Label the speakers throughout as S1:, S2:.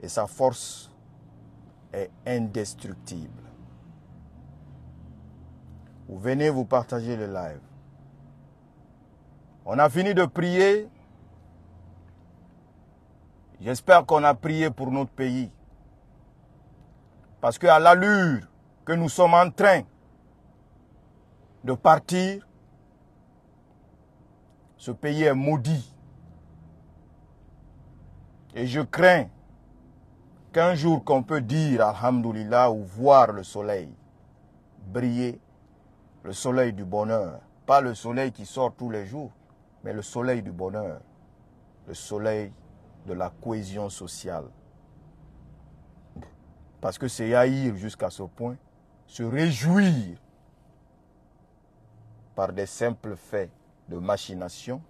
S1: et sa force est indestructible. Vous venez vous partager le live. On a fini de prier. J'espère qu'on a prié pour notre pays. Parce qu'à l'allure que nous sommes en train de partir, ce pays est maudit. Et je crains qu'un jour qu'on peut dire Alhamdulillah ou voir le soleil briller, le soleil du bonheur, pas le soleil qui sort tous les jours, mais le soleil du bonheur, le soleil de la cohésion sociale. Parce que c'est haïr jusqu'à ce point, se réjouir par des simples faits de machination,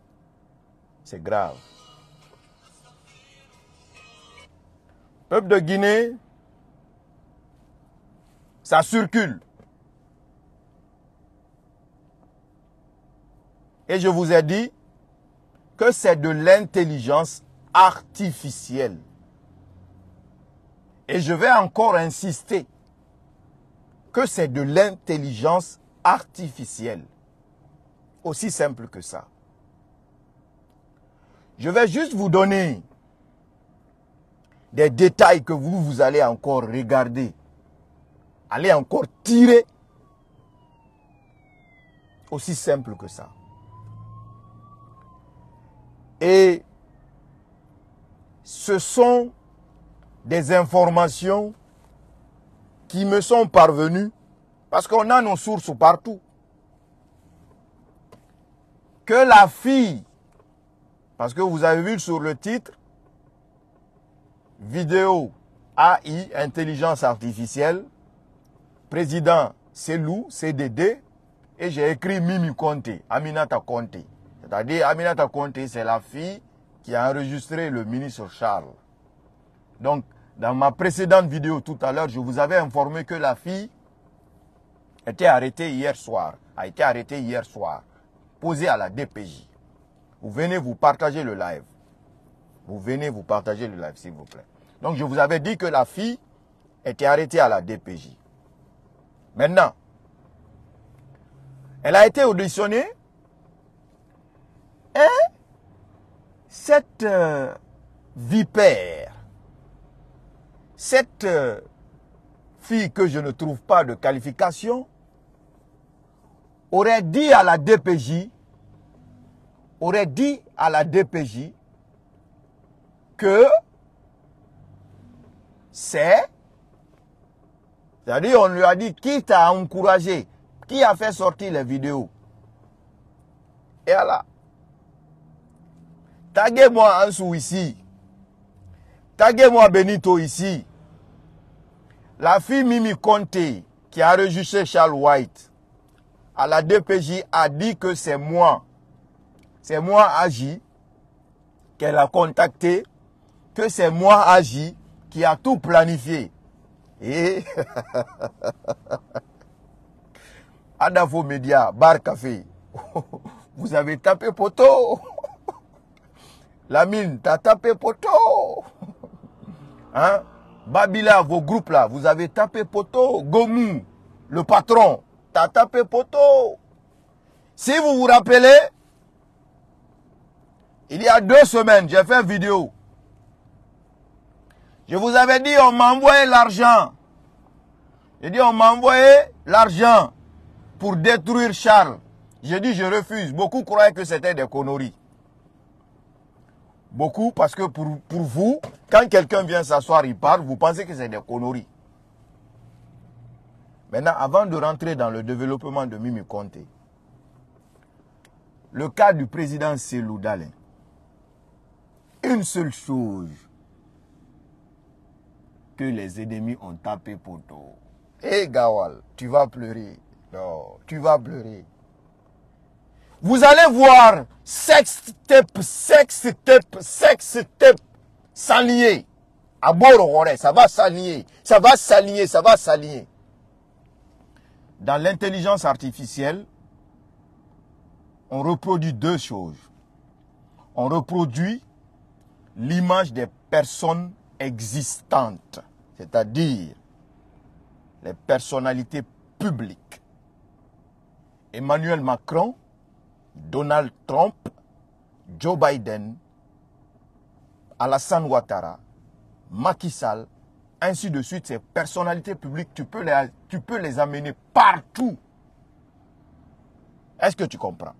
S1: c'est grave. Peuple de Guinée, ça circule. Et je vous ai dit que c'est de l'intelligence artificielle. Et je vais encore insister que c'est de l'intelligence artificielle. Aussi simple que ça. Je vais juste vous donner des détails que vous, vous allez encore regarder, allez encore tirer. Aussi simple que ça. Et ce sont des informations qui me sont parvenues parce qu'on a nos sources partout. Que la fille, parce que vous avez vu sur le titre, vidéo AI, intelligence artificielle, président Selou, CDD, et j'ai écrit Mimi Conte, Aminata Conte. C'est-à-dire Aminata Conte, c'est la fille qui a enregistré le ministre Charles. Donc, dans ma précédente vidéo tout à l'heure, je vous avais informé que la fille était arrêtée hier soir, a été arrêtée hier soir, posée à la DPJ. Vous venez vous partager le live. Vous venez vous partager le live, s'il vous plaît. Donc je vous avais dit que la fille était arrêtée à la DPJ. Maintenant, elle a été auditionnée et cette euh, vipère, cette euh, fille que je ne trouve pas de qualification, aurait dit à la DPJ, aurait dit à la DPJ que c'est, c'est-à-dire on lui a dit qui t'a encouragé, qui a fait sortir les vidéos. Et voilà. Taguez-moi Ansou ici. Taguez-moi Benito ici. La fille Mimi Conte, qui a rejeté Charles White, à la DPJ, a dit que c'est moi, c'est moi Agi, qu'elle a contacté, que c'est moi Agi, qui a tout planifié. Et Adavo Media, Bar Café, vous avez tapé poteau. La mine, t'as tapé poteau. Hein? Babila, vos groupes là, vous avez tapé poteau. Gomu, le patron, t'as tapé poteau. Si vous vous rappelez, il y a deux semaines, j'ai fait une vidéo je vous avais dit, on m'a l'argent. J'ai dit, on m'a l'argent pour détruire Charles. J'ai dit, je refuse. Beaucoup croyaient que c'était des conneries. Beaucoup, parce que pour, pour vous, quand quelqu'un vient s'asseoir, il parle, vous pensez que c'est des conneries. Maintenant, avant de rentrer dans le développement de Mimi Conte, le cas du président Selou Dalin, une seule chose que les ennemis ont tapé pour toi. Hé eh, Gawal, tu vas pleurer. Non, tu vas pleurer. Vous allez voir sextep, sextep, sextep s'allier. À bord, ça va s'allier, ça va s'allier, ça va s'allier. Dans l'intelligence artificielle, on reproduit deux choses. On reproduit l'image des personnes existantes, c'est-à-dire les personnalités publiques. Emmanuel Macron, Donald Trump, Joe Biden, Alassane Ouattara, Macky Sall, ainsi de suite, ces personnalités publiques, tu peux les, tu peux les amener partout. Est-ce que tu comprends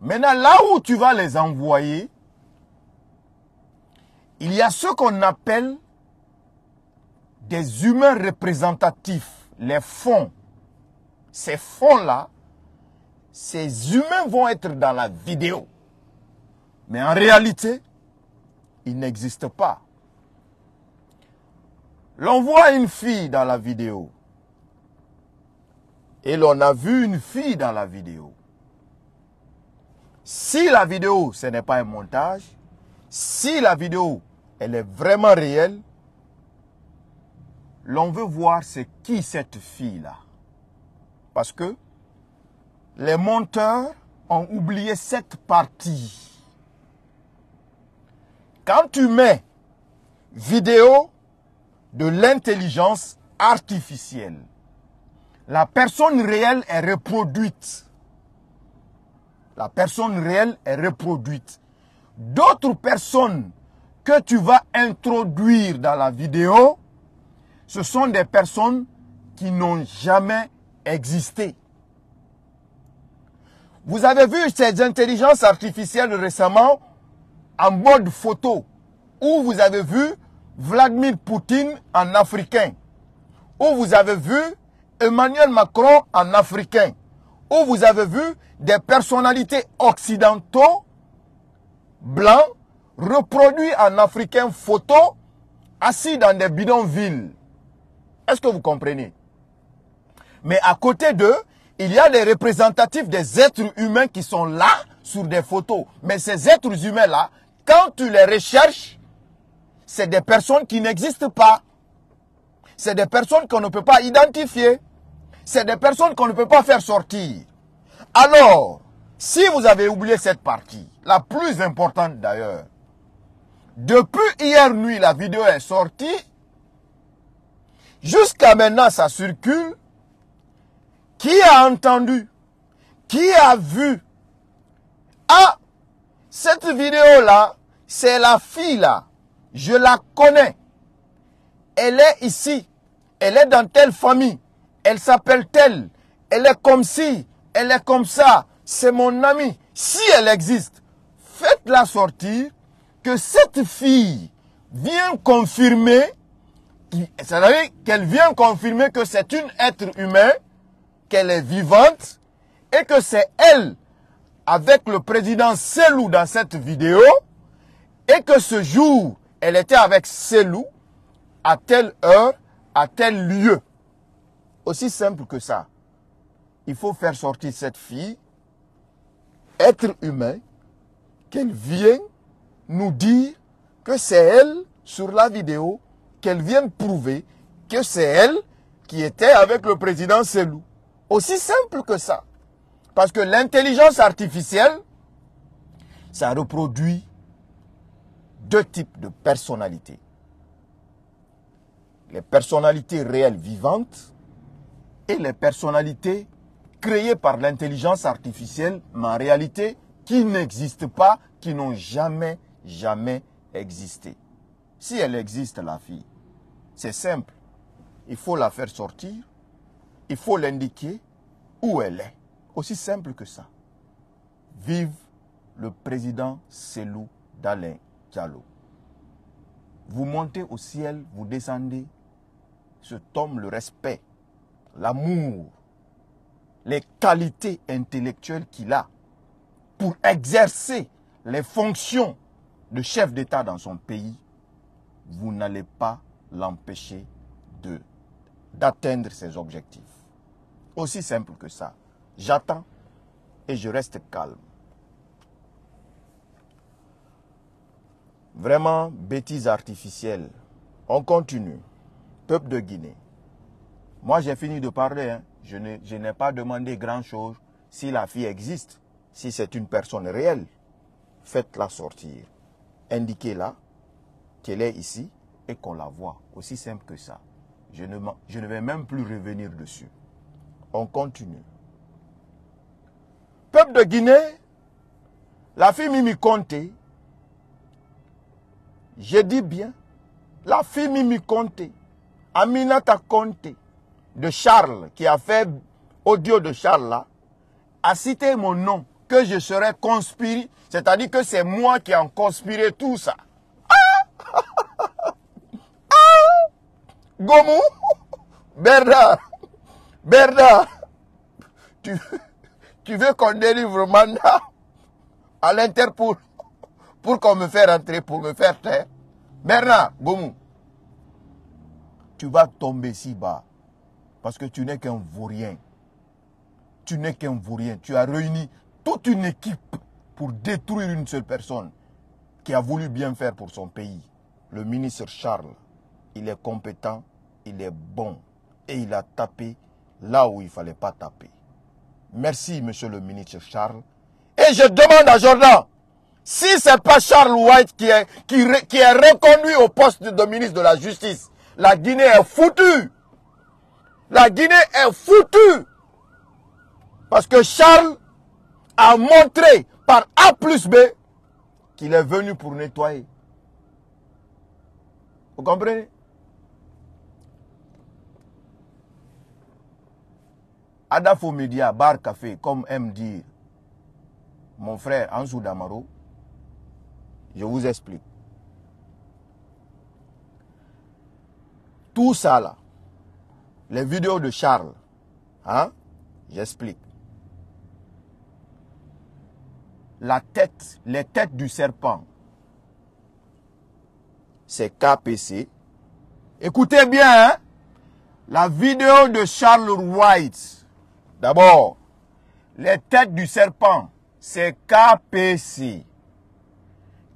S1: Maintenant, là où tu vas les envoyer, il y a ce qu'on appelle des humains représentatifs, les fonds. Ces fonds-là, ces humains vont être dans la vidéo. Mais en réalité, ils n'existent pas. L'on voit une fille dans la vidéo. Et l'on a vu une fille dans la vidéo. Si la vidéo, ce n'est pas un montage, si la vidéo, elle est vraiment réelle, l'on veut voir c'est qui cette fille-là. Parce que les monteurs ont oublié cette partie. Quand tu mets vidéo de l'intelligence artificielle, la personne réelle est reproduite. La personne réelle est reproduite. D'autres personnes que tu vas introduire dans la vidéo, ce sont des personnes qui n'ont jamais existé. Vous avez vu ces intelligences artificielles récemment en mode photo, où vous avez vu Vladimir Poutine en africain, où vous avez vu Emmanuel Macron en africain, où vous avez vu des personnalités occidentaux, blancs, reproduit en africain photo, assis dans des bidonvilles. Est-ce que vous comprenez Mais à côté d'eux, il y a des représentatifs des êtres humains qui sont là sur des photos. Mais ces êtres humains-là, quand tu les recherches, c'est des personnes qui n'existent pas. C'est des personnes qu'on ne peut pas identifier. C'est des personnes qu'on ne peut pas faire sortir. Alors, si vous avez oublié cette partie, la plus importante d'ailleurs, depuis hier nuit, la vidéo est sortie. Jusqu'à maintenant, ça circule. Qui a entendu Qui a vu Ah, cette vidéo-là, c'est la fille-là. Je la connais. Elle est ici. Elle est dans telle famille. Elle s'appelle telle. Elle est comme ci. Elle est comme ça. C'est mon ami. Si elle existe, faites-la sortir que cette fille vient confirmer, c'est-à-dire qu'elle vient confirmer que c'est une être humain, qu'elle est vivante, et que c'est elle, avec le président Selou dans cette vidéo, et que ce jour, elle était avec Selou, à telle heure, à tel lieu. Aussi simple que ça. Il faut faire sortir cette fille, être humain, qu'elle vienne nous dire que c'est elle, sur la vidéo, qu'elle vient prouver que c'est elle qui était avec le président Selou. Aussi simple que ça. Parce que l'intelligence artificielle, ça reproduit deux types de personnalités. Les personnalités réelles vivantes et les personnalités créées par l'intelligence artificielle, mais en réalité, qui n'existent pas, qui n'ont jamais jamais existé. Si elle existe, la fille, c'est simple. Il faut la faire sortir, il faut l'indiquer où elle est. Aussi simple que ça. Vive le président Selou d'Alain Diallo. Vous montez au ciel, vous descendez, Ce tombe le respect, l'amour, les qualités intellectuelles qu'il a pour exercer les fonctions de chef d'État dans son pays, vous n'allez pas l'empêcher d'atteindre ses objectifs. Aussi simple que ça. J'attends et je reste calme. Vraiment, bêtise artificielle. On continue. Peuple de Guinée. Moi, j'ai fini de parler. Hein. Je n'ai pas demandé grand-chose. Si la fille existe, si c'est une personne réelle, faites-la sortir indiquée là, qu'elle est ici et qu'on la voit. Aussi simple que ça. Je ne, je ne vais même plus revenir dessus. On continue. Peuple de Guinée, la fille Mimi Conté, je dis bien, la fille Mimi Conté, Aminata Conté, de Charles, qui a fait audio de Charles là, a cité mon nom que je serais conspiré, c'est-à-dire que c'est moi qui en conspiré tout ça. Ah, ah! Gomu, Bernard, Bernard, tu, veux qu'on délivre Manda. à l'Interpol pour qu'on me fasse rentrer, pour me faire taire. Bernard, Gomu, tu vas tomber si bas parce que tu n'es qu'un vaurien. Tu n'es qu'un vaurien. Tu as réuni toute une équipe pour détruire une seule personne qui a voulu bien faire pour son pays. Le ministre Charles, il est compétent, il est bon et il a tapé là où il ne fallait pas taper. Merci, monsieur le ministre Charles. Et je demande à Jordan, si ce n'est pas Charles White qui est, qui est reconduit au poste de ministre de la Justice, la Guinée est foutue. La Guinée est foutue. Parce que Charles a montré par A plus B qu'il est venu pour nettoyer. Vous comprenez Adafo Media, bar café, comme aime dire mon frère Anzou Damaro, je vous explique. Tout ça là, les vidéos de Charles, hein, j'explique. la tête, les têtes du serpent. C'est KPC. Écoutez bien, hein. la vidéo de Charles White. D'abord, les têtes du serpent, c'est KPC.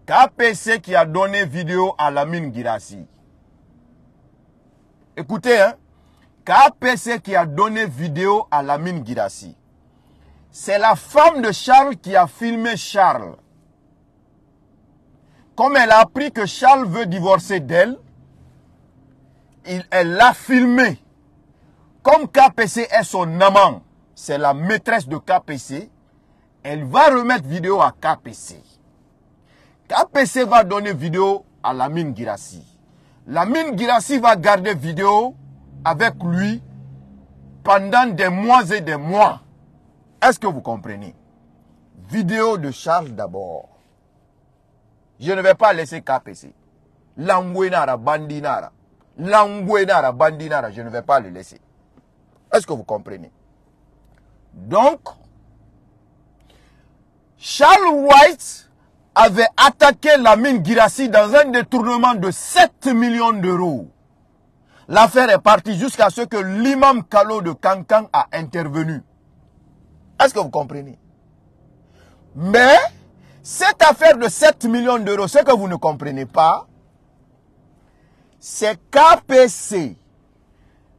S1: KPC qui a donné vidéo à mine Girassi. Écoutez, hein? KPC qui a donné vidéo à la mine Girassi c'est la femme de Charles qui a filmé Charles. Comme elle a appris que Charles veut divorcer d'elle, elle l'a filmé. Comme KPC est son amant, c'est la maîtresse de KPC, elle va remettre vidéo à KPC. KPC va donner vidéo à Lamine Girassi. Lamine Girassi va garder vidéo avec lui pendant des mois et des mois. Est-ce que vous comprenez Vidéo de Charles d'abord. Je ne vais pas laisser KPC. Languenara, Bandinara. Languenara, Bandinara, je ne vais pas le laisser. Est-ce que vous comprenez Donc, Charles White avait attaqué la mine Girassi dans un détournement de 7 millions d'euros. L'affaire est partie jusqu'à ce que l'imam Kalo de Kankan a intervenu. Est-ce que vous comprenez Mais cette affaire de 7 millions d'euros, ce que vous ne comprenez pas, c'est KPC,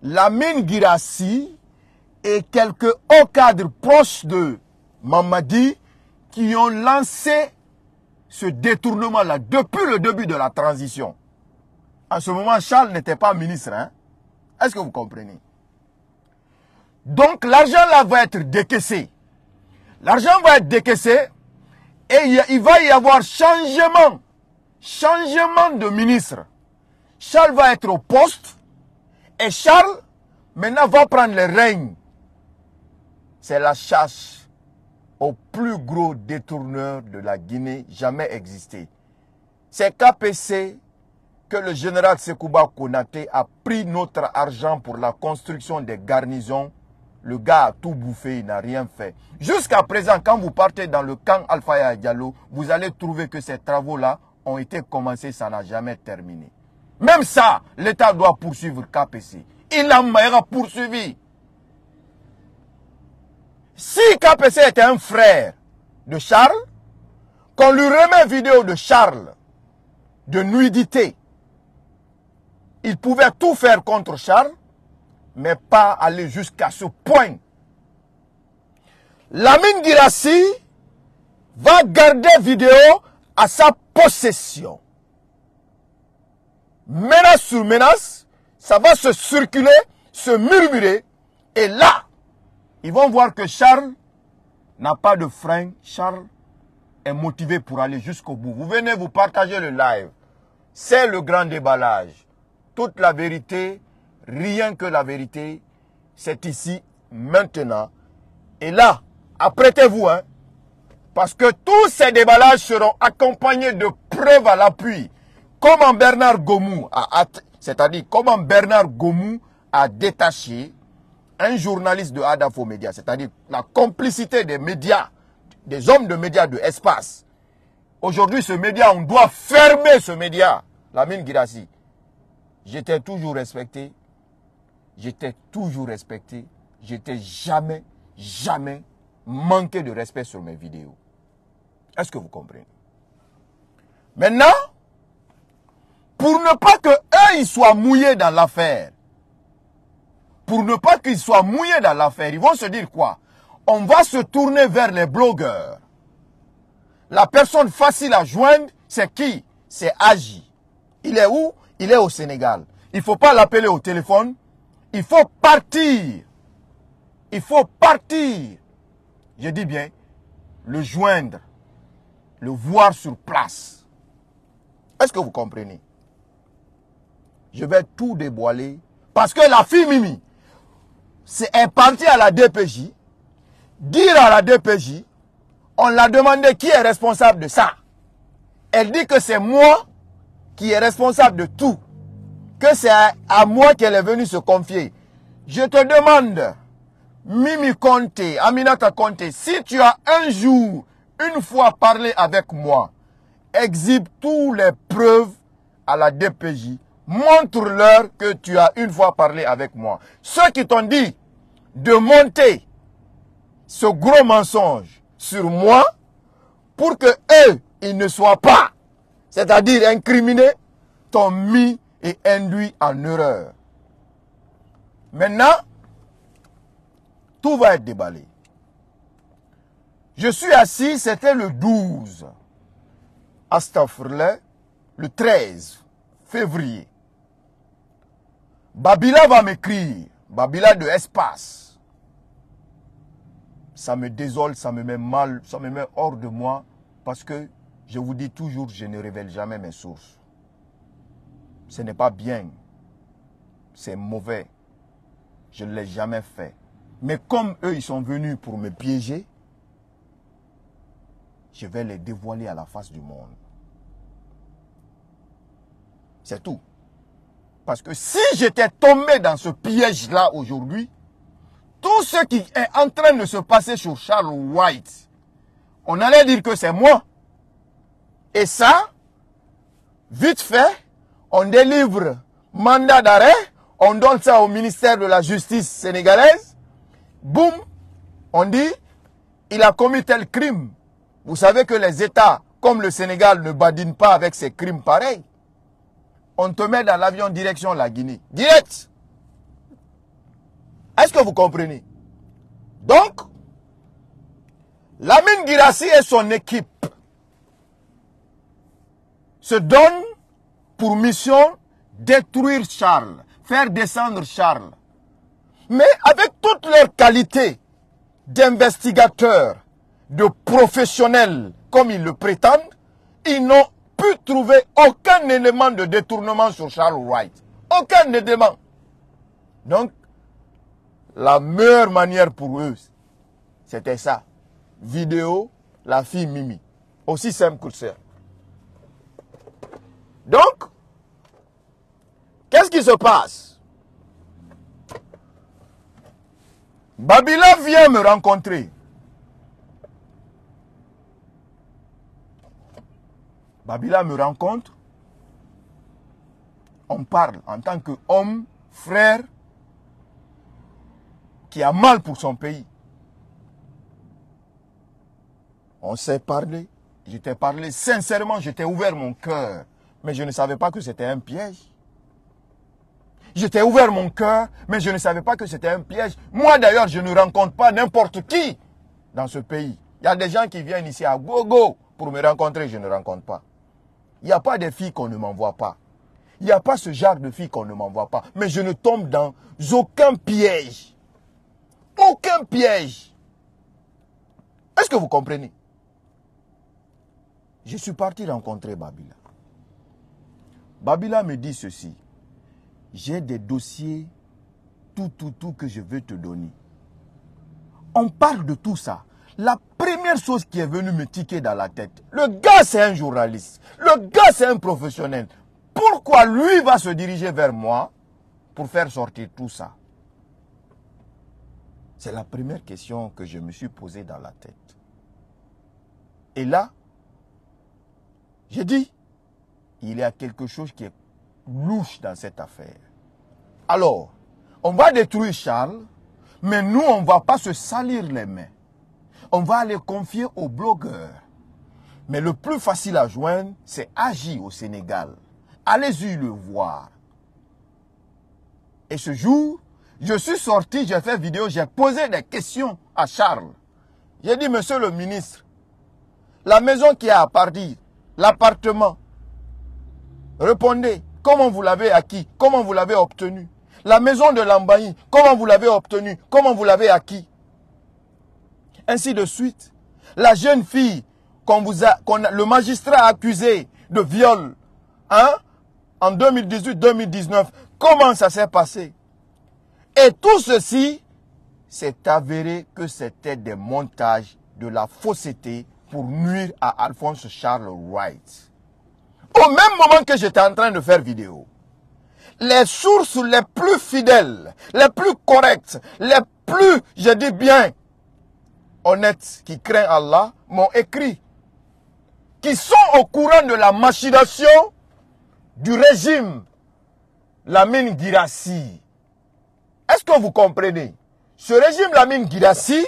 S1: Lamine Girassi et quelques hauts cadres proches de Mamadi qui ont lancé ce détournement-là depuis le début de la transition. En ce moment, Charles n'était pas ministre. Hein. Est-ce que vous comprenez donc l'argent là va être décaissé. L'argent va être décaissé et il va y avoir changement. Changement de ministre. Charles va être au poste et Charles maintenant va prendre le règne. C'est la chasse au plus gros détourneur de la Guinée jamais existé. C'est KPC que le général Sekouba Konate a pris notre argent pour la construction des garnisons le gars a tout bouffé, il n'a rien fait. Jusqu'à présent, quand vous partez dans le camp Alpha Diallo, vous allez trouver que ces travaux-là ont été commencés, ça n'a jamais terminé. Même ça, l'État doit poursuivre KPC. Il a poursuivi. Si KPC était un frère de Charles, qu'on lui remet vidéo de Charles, de nudité, il pouvait tout faire contre Charles, mais pas aller jusqu'à ce point. Lamine Girassi va garder vidéo à sa possession. Menace sur menace, ça va se circuler, se murmurer, et là, ils vont voir que Charles n'a pas de frein. Charles est motivé pour aller jusqu'au bout. Vous venez vous partager le live. C'est le grand déballage. Toute la vérité rien que la vérité, c'est ici, maintenant. Et là, apprêtez-vous, hein, parce que tous ces déballages seront accompagnés de preuves à l'appui, comme Bernard Gomou, c'est-à-dire comment Bernard Gomou a détaché un journaliste de Adafo Média, c'est-à-dire la complicité des médias, des hommes de médias de espace. Aujourd'hui, ce média, on doit fermer ce média, la mine Girassi. J'étais toujours respecté, j'étais toujours respecté. J'étais jamais, jamais manqué de respect sur mes vidéos. Est-ce que vous comprenez Maintenant, pour ne pas que ils soient mouillés dans l'affaire, pour ne pas qu'ils soient mouillés dans l'affaire, ils vont se dire quoi On va se tourner vers les blogueurs. La personne facile à joindre, c'est qui C'est Agi. Il est où Il est au Sénégal. Il ne faut pas l'appeler au téléphone, il faut partir. Il faut partir. Je dis bien, le joindre, le voir sur place. Est-ce que vous comprenez Je vais tout déboiler. Parce que la fille Mimi, c'est partie à la DPJ. Dire à la DPJ, on l'a demandé qui est responsable de ça. Elle dit que c'est moi qui est responsable de tout que c'est à moi qu'elle est venue se confier. Je te demande, Mimi Conte, Aminata Conte, si tu as un jour, une fois parlé avec moi, exhibe tous les preuves à la DPJ. Montre-leur que tu as une fois parlé avec moi. Ceux qui t'ont dit de monter ce gros mensonge sur moi, pour que eux, ils ne soient pas, c'est-à-dire incriminés, t'ont mis et induit en erreur. Maintenant, tout va être déballé. Je suis assis, c'était le 12, à le 13 février. Babila va m'écrire, Babila de espace. Ça me désole, ça me met mal, ça me met hors de moi, parce que je vous dis toujours, je ne révèle jamais mes sources. Ce n'est pas bien. C'est mauvais. Je ne l'ai jamais fait. Mais comme eux, ils sont venus pour me piéger, je vais les dévoiler à la face du monde. C'est tout. Parce que si j'étais tombé dans ce piège-là aujourd'hui, tout ce qui est en train de se passer sur Charles White, on allait dire que c'est moi. Et ça, vite fait, on délivre mandat d'arrêt, on donne ça au ministère de la Justice sénégalaise, boum, on dit, il a commis tel crime. Vous savez que les États, comme le Sénégal, ne badinent pas avec ces crimes pareils. On te met dans l'avion direction la Guinée. Direct. Est-ce que vous comprenez Donc, Lamine Girassi et son équipe se donnent pour mission détruire Charles, faire descendre Charles. Mais avec toutes leurs qualités d'investigateurs, de professionnels, comme ils le prétendent, ils n'ont pu trouver aucun élément de détournement sur Charles Wright. Aucun élément. Donc, la meilleure manière pour eux, c'était ça. Vidéo, la fille Mimi. Aussi simple que donc, qu'est-ce qui se passe Babila vient me rencontrer. Babila me rencontre. On parle en tant qu'homme, frère, qui a mal pour son pays. On s'est parlé. Je t'ai parlé sincèrement. Je t'ai ouvert mon cœur mais je ne savais pas que c'était un piège. J'étais ouvert mon cœur, mais je ne savais pas que c'était un piège. Moi d'ailleurs, je ne rencontre pas n'importe qui dans ce pays. Il y a des gens qui viennent ici à Gogo pour me rencontrer, je ne rencontre pas. Il n'y a pas des filles qu'on ne m'envoie pas. Il n'y a pas ce genre de filles qu'on ne m'envoie pas. Mais je ne tombe dans aucun piège. Aucun piège. Est-ce que vous comprenez Je suis parti rencontrer Babila. Babila me dit ceci. J'ai des dossiers, tout, tout, tout que je veux te donner. On parle de tout ça. La première chose qui est venue me tiquer dans la tête, le gars c'est un journaliste, le gars c'est un professionnel. Pourquoi lui va se diriger vers moi pour faire sortir tout ça C'est la première question que je me suis posée dans la tête. Et là, j'ai dit, il y a quelque chose qui est louche dans cette affaire. Alors, on va détruire Charles, mais nous, on ne va pas se salir les mains. On va aller confier aux blogueurs. Mais le plus facile à joindre, c'est agir au Sénégal. Allez-y le voir. Et ce jour, je suis sorti, j'ai fait vidéo, j'ai posé des questions à Charles. J'ai dit, monsieur le ministre, la maison qui est à partir, l'appartement, Répondez, comment vous l'avez acquis Comment vous l'avez obtenu La maison de Lambaï, comment vous l'avez obtenu Comment vous l'avez acquis Ainsi de suite. La jeune fille qu'on vous a, le magistrat accusé de viol, hein, en 2018-2019, comment ça s'est passé Et tout ceci s'est avéré que c'était des montages de la fausseté pour nuire à Alphonse Charles Wright. Au même moment que j'étais en train de faire vidéo, les sources les plus fidèles, les plus correctes, les plus, je dis bien, honnêtes, qui craignent Allah, m'ont écrit, qui sont au courant de la machination du régime Lamine Girassi. Est-ce que vous comprenez Ce régime Lamine Girassi,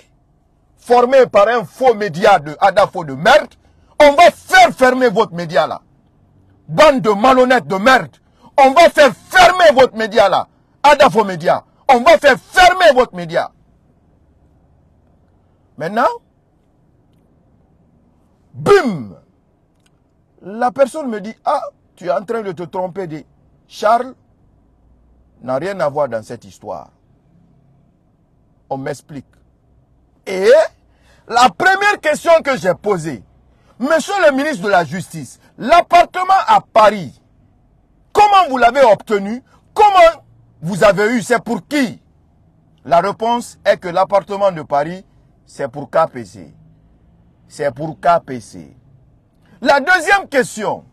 S1: formé par un faux média de Adafo de merde, on va faire fermer votre média là. Bande de malhonnêtes, de merde. On va faire fermer votre média là. Adafo Média. On va faire fermer votre média. Maintenant, boum, La personne me dit, ah, tu es en train de te tromper de Charles n'a rien à voir dans cette histoire. On m'explique. Et la première question que j'ai posée, Monsieur le ministre de la Justice, l'appartement à Paris, comment vous l'avez obtenu Comment vous avez eu C'est pour qui La réponse est que l'appartement de Paris, c'est pour KPC. C'est pour KPC. La deuxième question.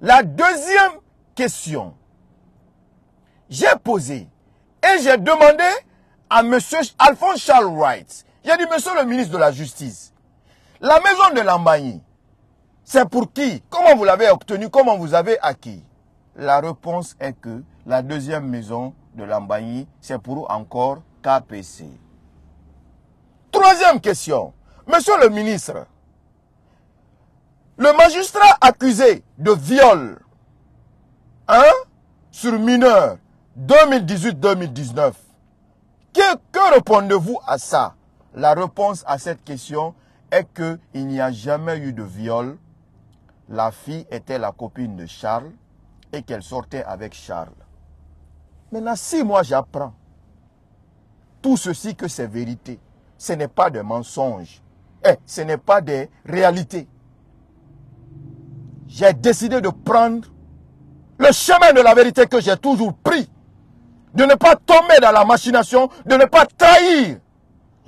S1: La deuxième question. J'ai posé et j'ai demandé à monsieur Alphonse Charles Wright. J'ai dit, monsieur le ministre de la Justice, la maison de Lambani, c'est pour qui Comment vous l'avez obtenue Comment vous avez acquis La réponse est que la deuxième maison de Lambani, c'est pour encore KPC. Troisième question. Monsieur le ministre, le magistrat accusé de viol hein, sur mineur 2018-2019, que, que répondez-vous à ça La réponse à cette question, est qu'il n'y a jamais eu de viol. La fille était la copine de Charles et qu'elle sortait avec Charles. Maintenant, si moi j'apprends tout ceci que c'est vérité, ce n'est pas des mensonges, et eh, ce n'est pas des réalités. J'ai décidé de prendre le chemin de la vérité que j'ai toujours pris, de ne pas tomber dans la machination, de ne pas trahir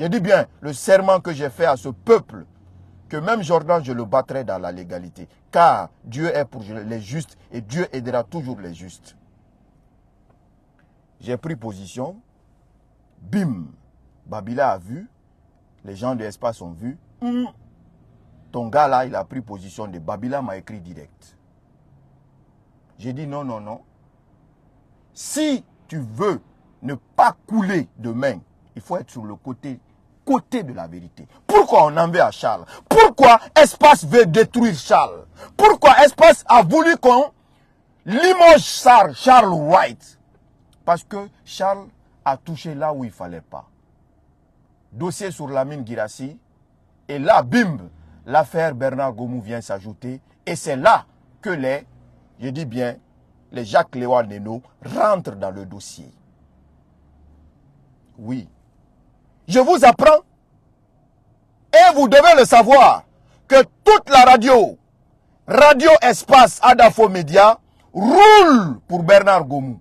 S1: j'ai dit, bien, le serment que j'ai fait à ce peuple, que même Jordan, je le battrai dans la légalité. Car Dieu est pour les justes et Dieu aidera toujours les justes. J'ai pris position. Bim. Babila a vu. Les gens de l'espace ont vu. Hum. Ton gars là, il a pris position de Babila m'a écrit direct. J'ai dit non, non, non. Si tu veux ne pas couler demain, il faut être sur le côté côté de la vérité. Pourquoi on en veut à Charles Pourquoi Espace veut détruire Charles Pourquoi Espace a voulu qu'on limoge Charles White Parce que Charles a touché là où il fallait pas. Dossier sur la mine Girassi. Et là, bim, l'affaire Bernard Gomou vient s'ajouter. Et c'est là que les, je dis bien, les Jacques Léon Neno rentrent dans le dossier. Oui, je vous apprends, et vous devez le savoir, que toute la radio, Radio Espace Adafo Média, roule pour Bernard Gomou.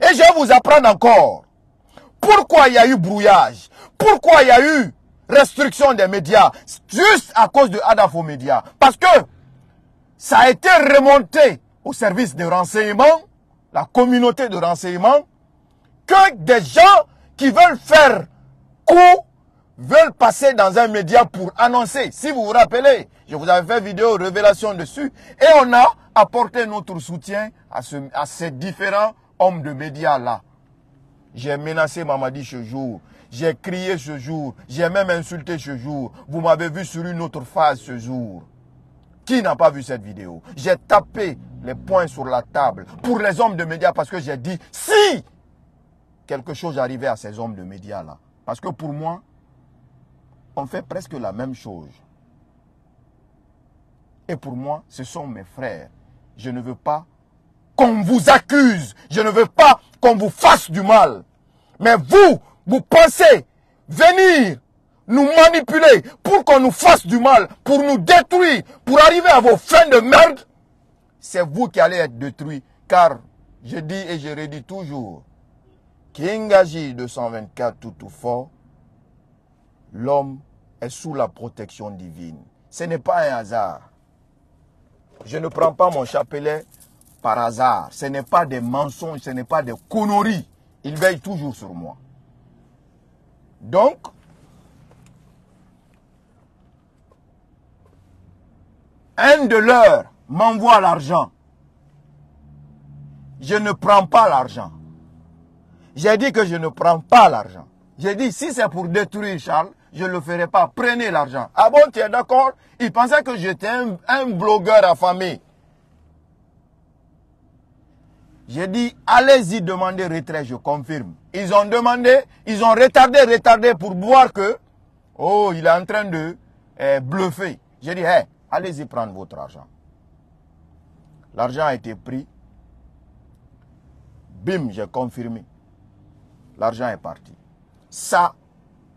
S1: Et je vais vous apprendre encore pourquoi il y a eu brouillage, pourquoi il y a eu restriction des médias, juste à cause de Adafo Média. Parce que ça a été remonté au service de renseignement, la communauté de renseignement, que des gens qui veulent faire coup, veulent passer dans un média pour annoncer. Si vous vous rappelez, je vous avais fait vidéo révélation dessus et on a apporté notre soutien à, ces différents hommes de médias-là. J'ai menacé Mamadi ce jour. J'ai crié ce jour. J'ai même insulté ce jour. Vous m'avez vu sur une autre phase ce jour. Qui n'a pas vu cette vidéo J'ai tapé les points sur la table pour les hommes de médias parce que j'ai dit si quelque chose arrivait à ces hommes de médias là. Parce que pour moi, on fait presque la même chose. Et pour moi, ce sont mes frères. Je ne veux pas qu'on vous accuse. Je ne veux pas qu'on vous fasse du mal. Mais vous, vous pensez venir nous manipuler pour qu'on nous fasse du mal, pour nous détruire, pour arriver à vos fins de merde. C'est vous qui allez être détruits. Car je dis et je redis toujours, engagé 224 tout au fort, l'homme est sous la protection divine. Ce n'est pas un hasard. Je ne prends pas mon chapelet par hasard. Ce n'est pas des mensonges, ce n'est pas des conneries. Il veille toujours sur moi. Donc, un de leurs m'envoie l'argent. Je ne prends pas l'argent. J'ai dit que je ne prends pas l'argent. J'ai dit, si c'est pour détruire Charles, je ne le ferai pas. Prenez l'argent. Ah bon, tu es d'accord Il pensait que j'étais un, blogueur affamé. J'ai dit, allez-y demander retrait, je confirme. Ils ont demandé, ils ont retardé, retardé pour voir que, oh, il est en train de eh, bluffer. J'ai dit, hé, allez-y prendre votre argent. L'argent a été pris. Bim, j'ai confirmé. L'argent est parti. Ça,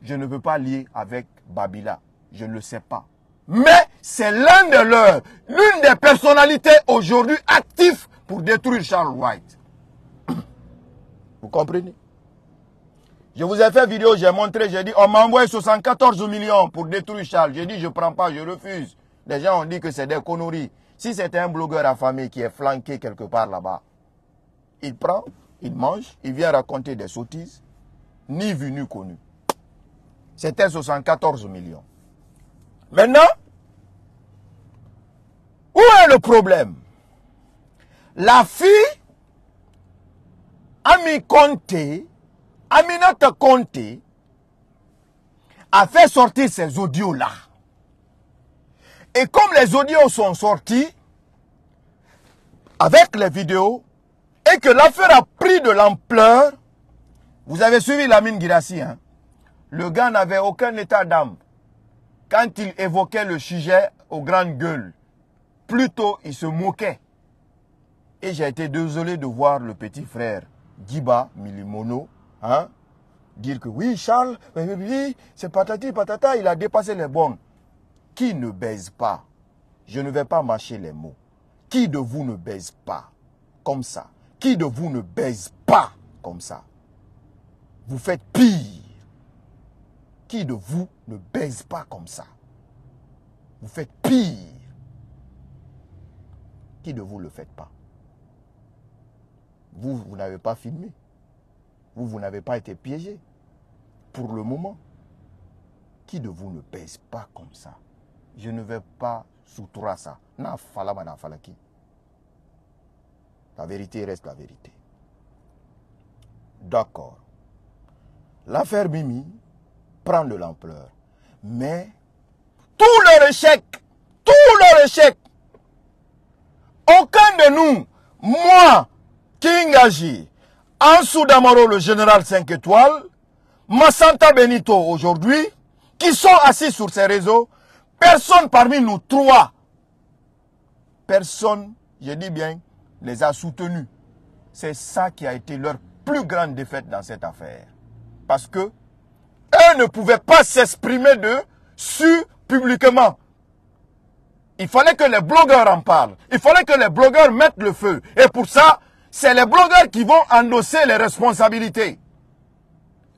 S1: je ne veux pas lier avec Babila. Je ne le sais pas. Mais c'est l'un de leurs, l'une des personnalités aujourd'hui actives pour détruire Charles White. Vous comprenez Je vous ai fait vidéo, j'ai montré, j'ai dit, on m'a envoyé 74 millions pour détruire Charles. J'ai dit, je ne prends pas, je refuse. Les gens ont dit que c'est des conneries. Si c'est un blogueur affamé qui est flanqué quelque part là-bas, il prend il mange, il vient raconter des sottises, ni vu ni connu. C'était 74 millions. Maintenant, où est le problème La fille Ami Conte, Aminata Conte, a fait sortir ces audios-là. Et comme les audios sont sortis, avec les vidéos, que l'affaire a pris de l'ampleur. Vous avez suivi Lamine Girassi. Hein. Le gars n'avait aucun état d'âme. Quand il évoquait le sujet aux grandes gueules, plutôt il se moquait. Et j'ai été désolé de voir le petit frère Giba Milimono hein, dire que oui, Charles, oui, c'est patati patata, il a dépassé les bornes. Qui ne baise pas Je ne vais pas mâcher les mots. Qui de vous ne baise pas Comme ça. Qui de vous ne baise pas comme ça Vous faites pire. Qui de vous ne baise pas comme ça Vous faites pire. Qui de vous ne le faites pas Vous, vous n'avez pas filmé. Vous, vous n'avez pas été piégé. Pour le moment, qui de vous ne baise pas comme ça Je ne vais pas soutenir ça. Na falama falaki. La vérité reste la vérité. D'accord. L'affaire Mimi prend de l'ampleur. Mais tout le échec, tout le échec, aucun de nous, moi, Kingaji, Ansou Damaro, le général 5 étoiles, Massanta Benito aujourd'hui, qui sont assis sur ces réseaux, personne parmi nous trois, personne, je dis bien, les a soutenus. C'est ça qui a été leur plus grande défaite dans cette affaire. Parce que eux ne pouvaient pas s'exprimer de Su, publiquement. Il fallait que les blogueurs en parlent. Il fallait que les blogueurs mettent le feu. Et pour ça, c'est les blogueurs qui vont endosser les responsabilités.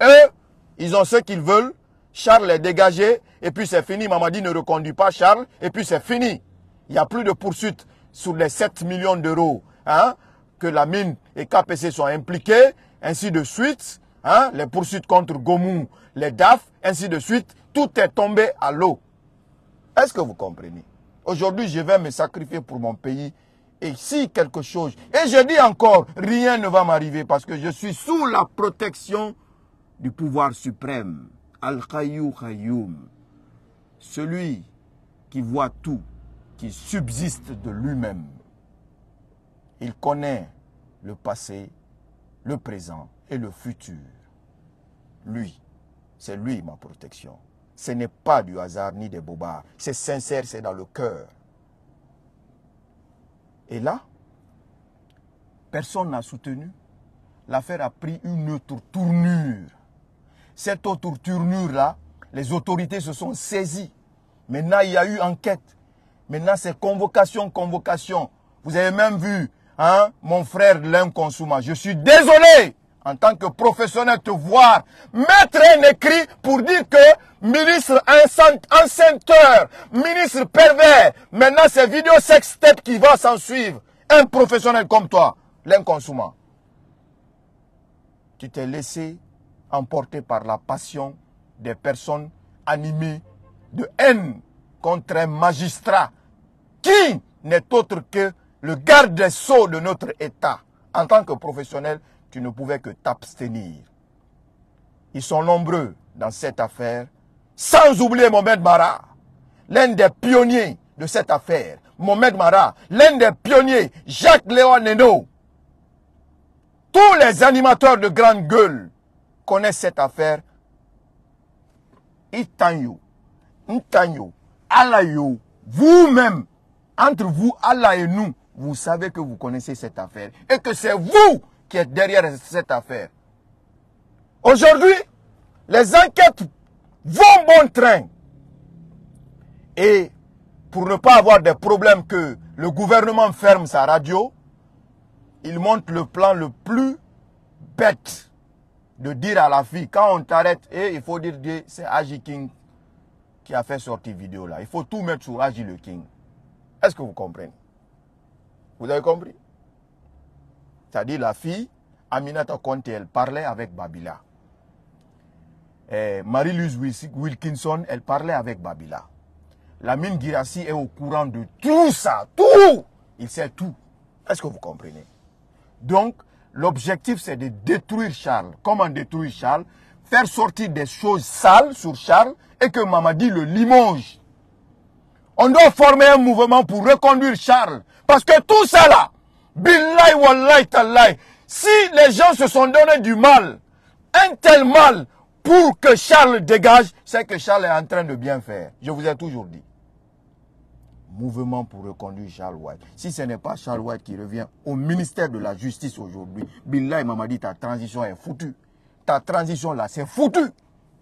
S1: Eux, ils ont ce qu'ils veulent. Charles est dégagé. Et puis c'est fini. Mamadi ne reconduit pas Charles. Et puis c'est fini. Il n'y a plus de poursuite sur les 7 millions d'euros. Hein, que la mine et KPC sont impliqués, ainsi de suite, hein, les poursuites contre Gomu, les DAF, ainsi de suite, tout est tombé à l'eau. Est-ce que vous comprenez Aujourd'hui, je vais me sacrifier pour mon pays. Et si quelque chose, et je dis encore, rien ne va m'arriver parce que je suis sous la protection du pouvoir suprême. Al-Khayyou Khayoum, Celui qui voit tout, qui subsiste de lui-même. Il connaît le passé, le présent et le futur. Lui, c'est lui ma protection. Ce n'est pas du hasard ni des bobards. C'est sincère, c'est dans le cœur. Et là, personne n'a soutenu. L'affaire a pris une autre tournure. Cette autre tournure-là, les autorités se sont saisies. Maintenant, il y a eu enquête. Maintenant, c'est convocation, convocation. Vous avez même vu Hein, mon frère l'inconsumant, Je suis désolé en tant que professionnel te voir mettre un écrit pour dire que ministre enceinteur, ministre pervers, maintenant c'est vidéo sex step qui va s'en suivre. Un professionnel comme toi, l'inconsumant. Tu t'es laissé emporter par la passion des personnes animées de haine contre un magistrat qui n'est autre que le garde des sceaux de notre État, en tant que professionnel, tu ne pouvais que t'abstenir. Ils sont nombreux dans cette affaire, sans oublier Mohamed Mara, l'un des pionniers de cette affaire. Mohamed Mara, l'un des pionniers, Jacques Léon Neno. Tous les animateurs de grande gueule connaissent cette affaire. Itanyo, Ntanyo, Alayo, vous-même, entre vous, Allah et nous, vous savez que vous connaissez cette affaire et que c'est vous qui êtes derrière cette affaire. Aujourd'hui, les enquêtes vont bon train. Et pour ne pas avoir des problèmes que le gouvernement ferme sa radio, il montre le plan le plus bête de dire à la fille, quand on t'arrête, et eh, il faut dire que c'est Agi King qui a fait sortir vidéo là. Il faut tout mettre sur Agi le King. Est-ce que vous comprenez vous avez compris C'est-à-dire la fille, Aminata Conte, elle parlait avec Babila. Marie-Louise Wilkinson, elle parlait avec Babila. Lamine Girassi est au courant de tout ça, tout Il sait tout. Est-ce que vous comprenez Donc, l'objectif, c'est de détruire Charles. Comment détruire Charles Faire sortir des choses sales sur Charles et que Mamadi le limoge. On doit former un mouvement pour reconduire Charles. Parce que tout ça là, billahi wallahi si les gens se sont donné du mal, un tel mal, pour que Charles dégage, c'est que Charles est en train de bien faire. Je vous ai toujours dit. Mouvement pour reconduire Charles White. Si ce n'est pas Charles White qui revient au ministère de la Justice aujourd'hui, Lai m'a dit ta transition est foutue. Ta transition là, c'est foutu.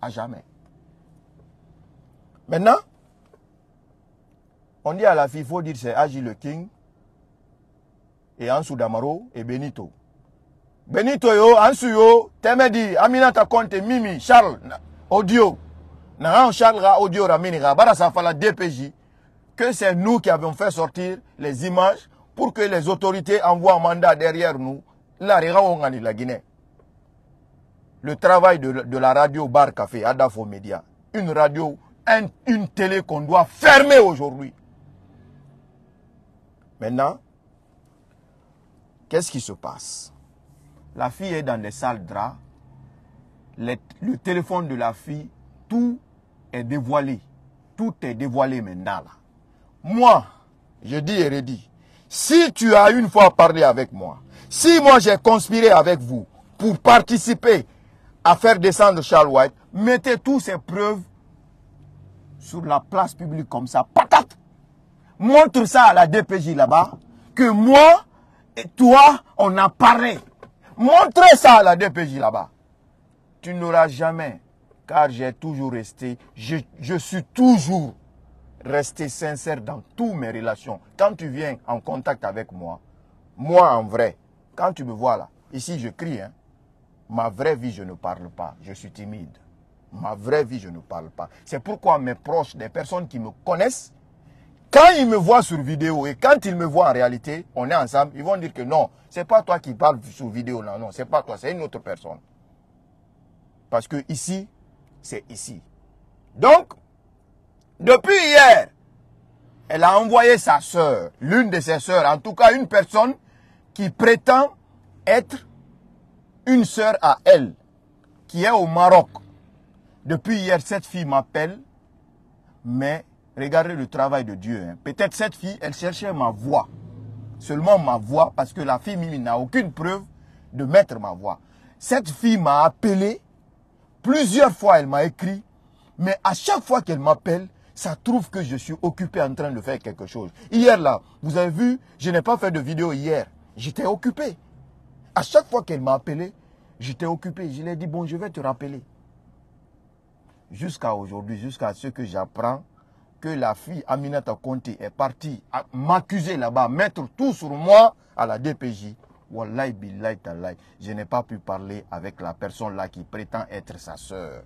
S1: À jamais. Maintenant, on dit à la fille, il faut dire c'est Agile King, et ansu damaro et benito benito yo ansu yo Temedi, aminata konte mimi charles audio na charles ra audio ra mini ra bara sa fala dpj que c'est nous qui avons fait sortir les images pour que les autorités envoient un mandat derrière nous la rera ngani la guinée le travail de, de la radio Bar Café, Adafo Média, une radio, une télé qu'on doit fermer aujourd'hui. Maintenant, Qu'est-ce qui se passe La fille est dans les salles draps. le téléphone de la fille, tout est dévoilé. Tout est dévoilé maintenant. Là. Moi, je dis et redis, si tu as une fois parlé avec moi, si moi j'ai conspiré avec vous pour participer à faire descendre Charles White, mettez toutes ces preuves sur la place publique comme ça, patate. Montre ça à la DPJ là-bas, que moi, toi, on a parlé. Montrez ça à la DPJ là-bas. Tu n'auras jamais, car j'ai toujours resté, je, suis toujours resté sincère dans toutes mes relations. Quand tu viens en contact avec moi, moi en vrai, quand tu me vois là, ici je crie, hein, ma vraie vie je ne parle pas, je suis timide. Ma vraie vie je ne parle pas. C'est pourquoi mes proches, des personnes qui me connaissent, quand ils me voient sur vidéo et quand ils me voient en réalité, on est ensemble, ils vont dire que non, c'est pas toi qui parles sur vidéo non, non, c'est pas toi, c'est une autre personne. Parce que ici, c'est ici. Donc, depuis hier, elle a envoyé sa sœur, l'une de ses sœurs, en tout cas une personne qui prétend être une sœur à elle, qui est au Maroc. Depuis hier, cette fille m'appelle, mais Regardez le travail de Dieu. Hein. Peut-être cette fille, elle cherchait ma voix. Seulement ma voix, parce que la fille Mimi n'a aucune preuve de mettre ma voix. Cette fille m'a appelé. Plusieurs fois, elle m'a écrit. Mais à chaque fois qu'elle m'appelle, ça trouve que je suis occupé en train de faire quelque chose. Hier, là, vous avez vu, je n'ai pas fait de vidéo hier. J'étais occupé. À chaque fois qu'elle m'a appelé, j'étais occupé. Je lui ai dit, bon, je vais te rappeler. Jusqu'à aujourd'hui, jusqu'à ce que j'apprends que la fille Aminata Conti est partie m'accuser là-bas, mettre tout sur moi à la DPJ, Wallahi billahi je n'ai pas pu parler avec la personne là qui prétend être sa sœur.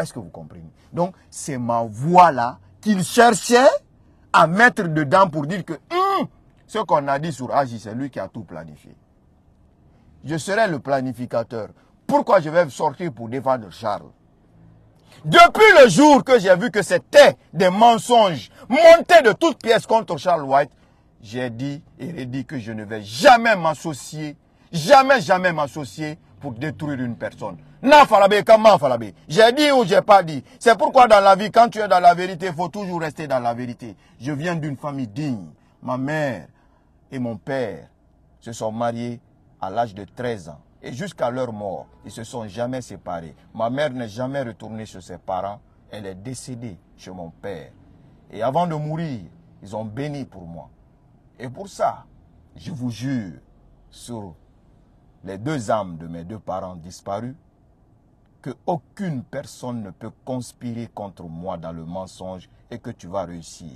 S1: Est-ce que vous comprenez Donc, c'est ma voix là qu'il cherchait à mettre dedans pour dire que hum, ce qu'on a dit sur Agi, c'est lui qui a tout planifié. Je serai le planificateur. Pourquoi je vais sortir pour défendre Charles depuis le jour que j'ai vu que c'était des mensonges montés de toutes pièces contre Charles White, j'ai dit et redit que je ne vais jamais m'associer, jamais, jamais m'associer pour détruire une personne. Non, Falabé, comment Falabé J'ai dit ou j'ai pas dit. C'est pourquoi dans la vie, quand tu es dans la vérité, il faut toujours rester dans la vérité. Je viens d'une famille digne. Ma mère et mon père se sont mariés à l'âge de 13 ans. Et jusqu'à leur mort, ils se sont jamais séparés. Ma mère n'est jamais retournée chez ses parents. Elle est décédée chez mon père. Et avant de mourir, ils ont béni pour moi. Et pour ça, je vous jure sur les deux âmes de mes deux parents disparus que aucune personne ne peut conspirer contre moi dans le mensonge et que tu vas réussir.